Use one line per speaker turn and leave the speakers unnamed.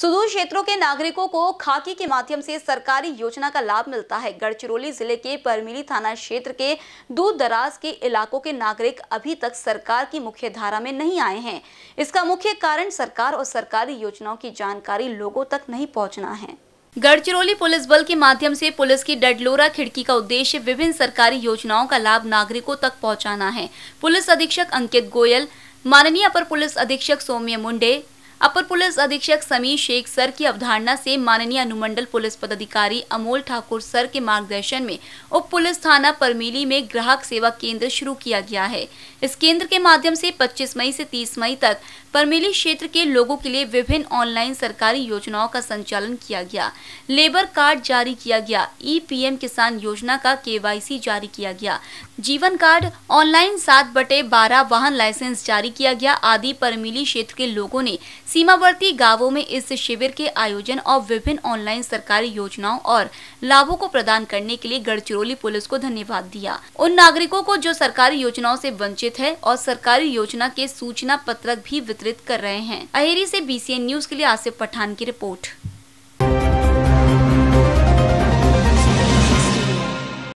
सुदूर क्षेत्रों के नागरिकों को खाकी के माध्यम से सरकारी योजना का लाभ मिलता है गढ़चिरौली जिले के परमिली थाना क्षेत्र के दूर दराज के इलाकों के नागरिक अभी तक सरकार की मुख्य धारा में नहीं आए हैं इसका मुख्य कारण सरकार और सरकारी योजनाओं की जानकारी लोगों तक नहीं पहुँचना है गढ़चिरौली पुलिस बल के माध्यम से पुलिस की डडलोरा खिड़की का उद्देश्य विभिन्न सरकारी योजनाओं का लाभ नागरिकों तक पहुंचाना है पुलिस अधीक्षक अंकित गोयल माननीय अपर पुलिस अधीक्षक सौम्य मुंडे अपर पुलिस अधीक्षक समीर शेख सर की अवधारणा से माननीय अनुमंडल पुलिस पदाधिकारी अमोल ठाकुर सर के मार्गदर्शन में उप पुलिस थाना परमीली में ग्राहक सेवा केंद्र शुरू किया गया है इस केंद्र के माध्यम से 25 मई से 30 मई तक परमेली क्षेत्र के लोगों के लिए विभिन्न ऑनलाइन सरकारी योजनाओं का संचालन किया गया लेबर कार्ड जारी किया गया ई पी किसान योजना का के जारी किया गया जीवन कार्ड ऑनलाइन सात बटे बारह वाहन लाइसेंस जारी किया गया आदि परमीली क्षेत्र के लोगों ने सीमावर्ती गांवों में इस शिविर के आयोजन और विभिन्न ऑनलाइन सरकारी योजनाओं और लाभों को प्रदान करने के लिए गढ़चिरौली पुलिस को धन्यवाद दिया उन नागरिकों को जो सरकारी योजनाओं से वंचित है और सरकारी योजना के सूचना पत्रक भी वितरित कर रहे हैं अहेरी से बीसीएन न्यूज के लिए आसिफ पठान की रिपोर्ट